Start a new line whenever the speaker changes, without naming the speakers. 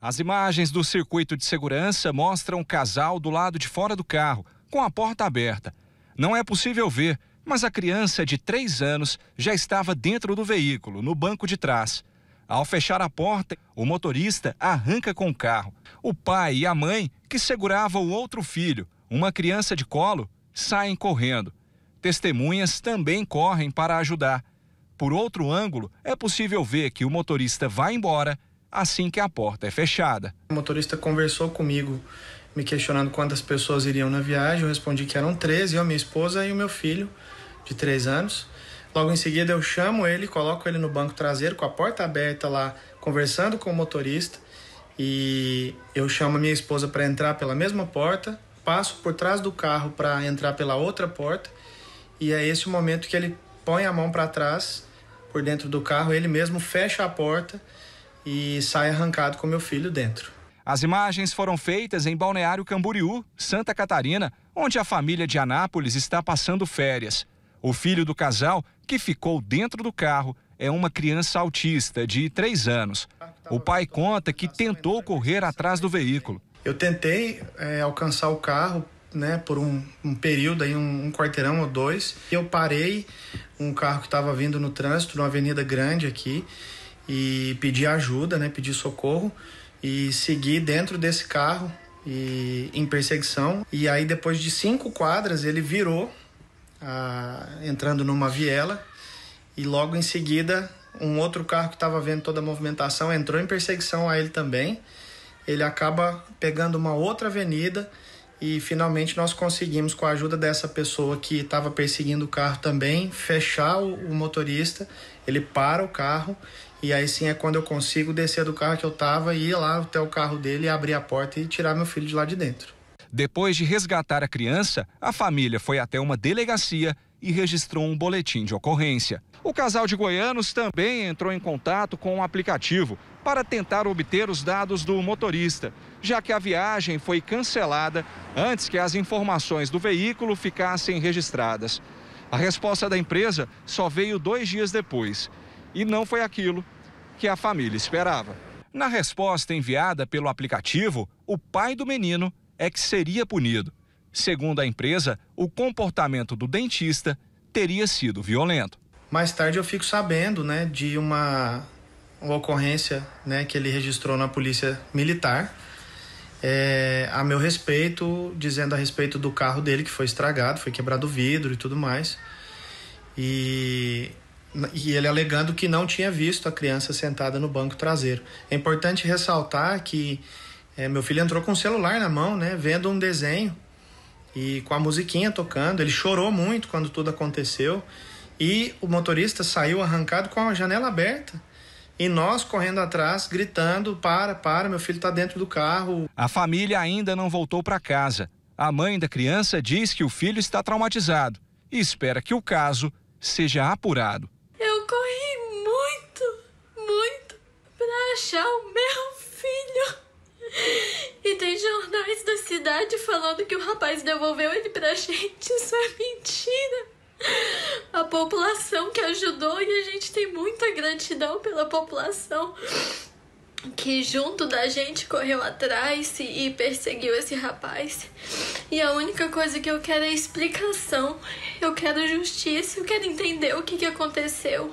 As imagens do circuito de segurança mostram um casal do lado de fora do carro, com a porta aberta. Não é possível ver, mas a criança de 3 anos já estava dentro do veículo, no banco de trás. Ao fechar a porta, o motorista arranca com o carro. O pai e a mãe, que seguravam o outro filho, uma criança de colo, saem correndo. Testemunhas também correm para ajudar. Por outro ângulo, é possível ver que o motorista vai embora assim que a porta é
fechada. O motorista conversou comigo, me questionando quantas pessoas iriam na viagem. Eu respondi que eram 13, eu, minha esposa e o meu filho, de 3 anos. Logo em seguida, eu chamo ele, coloco ele no banco traseiro, com a porta aberta lá, conversando com o motorista. E eu chamo a minha esposa para entrar pela mesma porta, passo por trás do carro para entrar pela outra porta. E é esse o momento que ele põe a mão para trás, por dentro do carro, ele mesmo fecha a porta e sai arrancado com meu filho
dentro. As imagens foram feitas em Balneário Camboriú, Santa Catarina, onde a família de Anápolis está passando férias. O filho do casal, que ficou dentro do carro, é uma criança autista de 3 anos. O pai conta que tentou
correr atrás do veículo. Eu tentei é, alcançar o carro né, por um, um período, aí, um, um, quarteirão ou dois. Eu parei um carro que estava vindo no trânsito, numa avenida grande aqui, e pedir ajuda, né, pedir socorro e seguir dentro desse carro e em perseguição. E aí depois de cinco quadras ele virou, ah, entrando numa viela e logo em seguida um outro carro que estava vendo toda a movimentação entrou em perseguição a ele também. Ele acaba pegando uma outra avenida e finalmente nós conseguimos, com a ajuda dessa pessoa que estava perseguindo o carro também, fechar o, o motorista. Ele para o carro e aí sim é quando eu consigo descer do carro que eu tava e ir lá até o carro dele, abrir a porta e tirar meu filho de lá de dentro.
Depois de resgatar a criança, a família foi até uma delegacia e registrou um boletim de ocorrência. O casal de goianos também entrou em contato com o um aplicativo para tentar obter os dados do motorista, já que a viagem foi cancelada antes que as informações do veículo ficassem registradas. A resposta da empresa só veio dois dias depois e não foi aquilo que a família esperava. Na resposta enviada pelo aplicativo, o pai do menino é que seria punido. Segundo a empresa, o comportamento do dentista teria sido violento.
Mais tarde eu fico sabendo, né, de uma, uma ocorrência, né, que ele registrou na polícia militar, é, a meu respeito, dizendo a respeito do carro dele que foi estragado, foi quebrado o vidro e tudo mais. E e ele alegando que não tinha visto a criança sentada no banco traseiro. É importante ressaltar que é, meu filho entrou com o celular na mão, né, vendo um desenho e com a musiquinha tocando. Ele chorou muito quando tudo aconteceu e o motorista saiu arrancado com a janela aberta. E nós correndo atrás, gritando: para, para, meu filho está dentro do carro.
A família ainda não voltou para casa. A mãe da criança diz que o filho está traumatizado e espera que o caso seja apurado. falando que o rapaz devolveu ele pra gente. Isso é mentira. A população que ajudou e a gente tem muita gratidão pela população que junto da gente correu atrás e perseguiu esse rapaz. E a única coisa que eu quero é explicação, eu quero justiça, eu quero entender o que, que aconteceu.